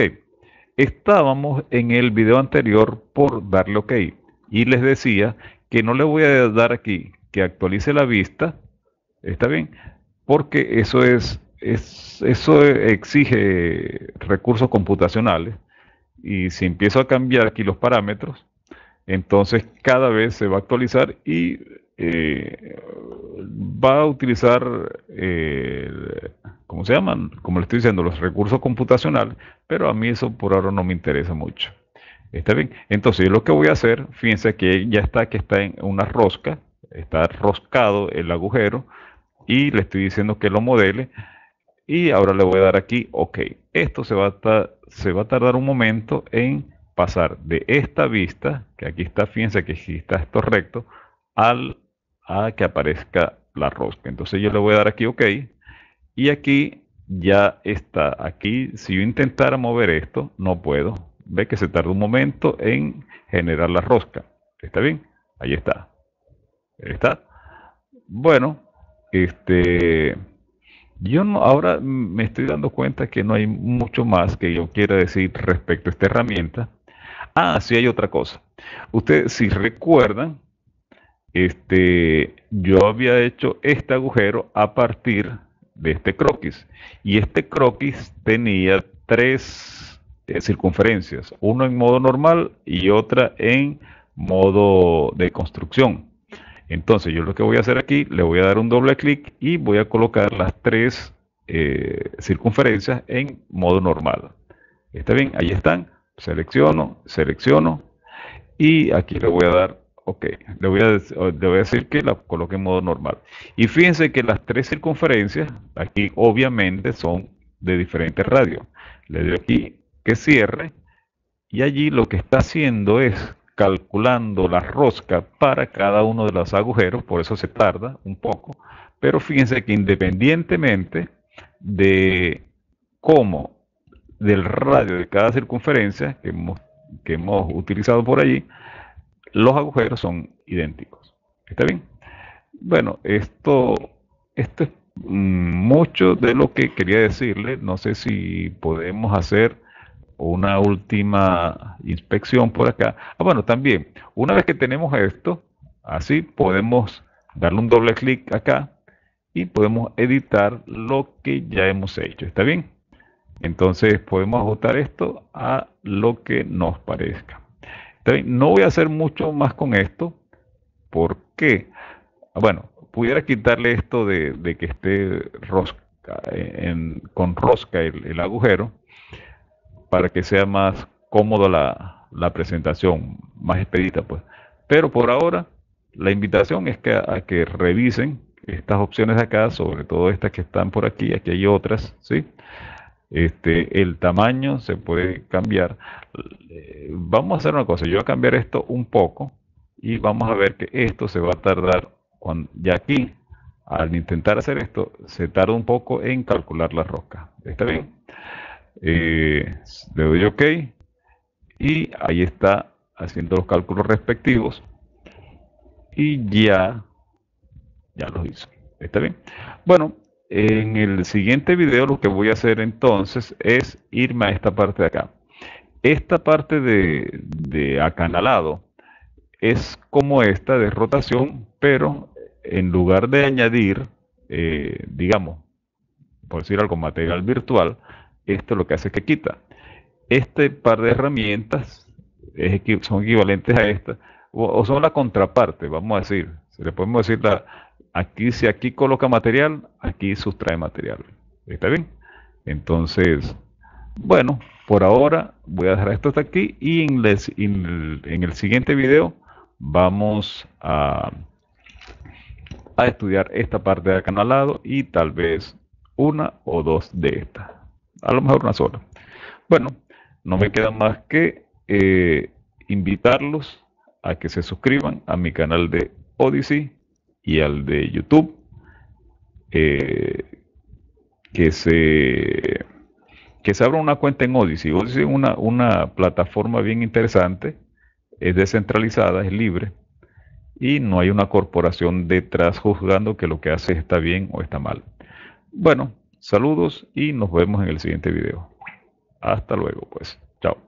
Ok, estábamos en el video anterior por darle ok y les decía que no le voy a dar aquí que actualice la vista, está bien, porque eso es, eso exige recursos computacionales y si empiezo a cambiar aquí los parámetros, entonces cada vez se va a actualizar y eh, va a utilizar, eh, ¿cómo se llaman? Como le estoy diciendo, los recursos computacionales, pero a mí eso por ahora no me interesa mucho. Está bien, entonces lo que voy a hacer, fíjense que ya está que está en una rosca, está roscado el agujero y le estoy diciendo que lo modele y ahora le voy a dar aquí ok esto se va a, se va a tardar un momento en pasar de esta vista que aquí está fíjense que si está esto recto al a que aparezca la rosca. Entonces yo le voy a dar aquí OK y aquí ya está. Aquí si yo intentara mover esto, no puedo. Ve que se tarda un momento en generar la rosca. ¿Está bien? Ahí está. está. Bueno, este... Yo no, ahora me estoy dando cuenta que no hay mucho más que yo quiera decir respecto a esta herramienta. Ah, sí hay otra cosa. Ustedes, si recuerdan, este, yo había hecho este agujero a partir de este croquis. Y este croquis tenía tres eh, circunferencias, uno en modo normal y otra en modo de construcción. Entonces yo lo que voy a hacer aquí, le voy a dar un doble clic y voy a colocar las tres eh, circunferencias en modo normal. Está bien, ahí están. Selecciono, selecciono y aquí le voy a dar Ok, le voy, a, decir que la coloque en modo normal. Y fíjense que las tres circunferencias, aquí obviamente son de diferentes radios. Le doy aquí que cierre y allí lo que está haciendo es calculando la rosca para cada uno de los agujeros, por eso se tarda un poco, pero fíjense que independientemente de cómo del radio de cada circunferencia que hemos utilizado por allí, los agujeros son idénticos. ¿Está bien? Bueno, esto, esto es mm, mucho de lo que quería decirle. No sé si podemos hacer una última inspección por acá. Ah, bueno, también, una vez que tenemos esto, así podemos darle un doble clic acá y podemos editar lo que ya hemos hecho. ¿Está bien? Entonces podemos ajustar esto a lo que nos parezca. No voy a hacer mucho más con esto. porque, Bueno, pudiera quitarle esto de, que esté eh, en, con rosca el, agujero para que sea más cómodo la, presentación, más expedita pues. Pero por ahora, la invitación es que, a que revisen estas opciones de acá, sobre todo estas que están por aquí, aquí hay otras, ¿sí? sí este, el tamaño se puede cambiar. Eh, vamos a hacer una cosa, yo voy a cambiar esto un poco y vamos a ver que esto se va a tardar, cuando, ya aquí, al intentar hacer esto, se tarda un poco en calcular la roca ¿Está bien? Eh, le doy OK y ahí está haciendo los cálculos respectivos y ya, ya lo hizo. ¿Está bien? Bueno, en el siguiente video lo que voy a hacer entonces es irme a esta parte de acá. Esta parte de, acanalado es como esta de rotación, pero en lugar de añadir, eh, digamos, por decir algo, material virtual, esto lo que hace es que quita. Este par de herramientas es, son equivalentes a esta, o, son la contraparte, vamos a decir, se le podemos decir la, Aquí, si aquí coloca material, aquí sustrae material. ¿Está bien? Entonces, bueno, por ahora voy a dejar esto hasta aquí y en, el siguiente video vamos a, estudiar esta parte de lado. y tal vez una o dos de estas. A lo mejor una sola. Bueno, no me queda más que eh, invitarlos a que se suscriban a mi canal de Odyssey y al de YouTube, eh, que, se, que abra una cuenta en Odyssey. Odyssey es una, una plataforma bien interesante, es descentralizada, es libre, y no hay una corporación detrás juzgando que lo que hace está bien o está mal. Bueno, saludos y nos vemos en el siguiente video. Hasta luego, pues. Chao.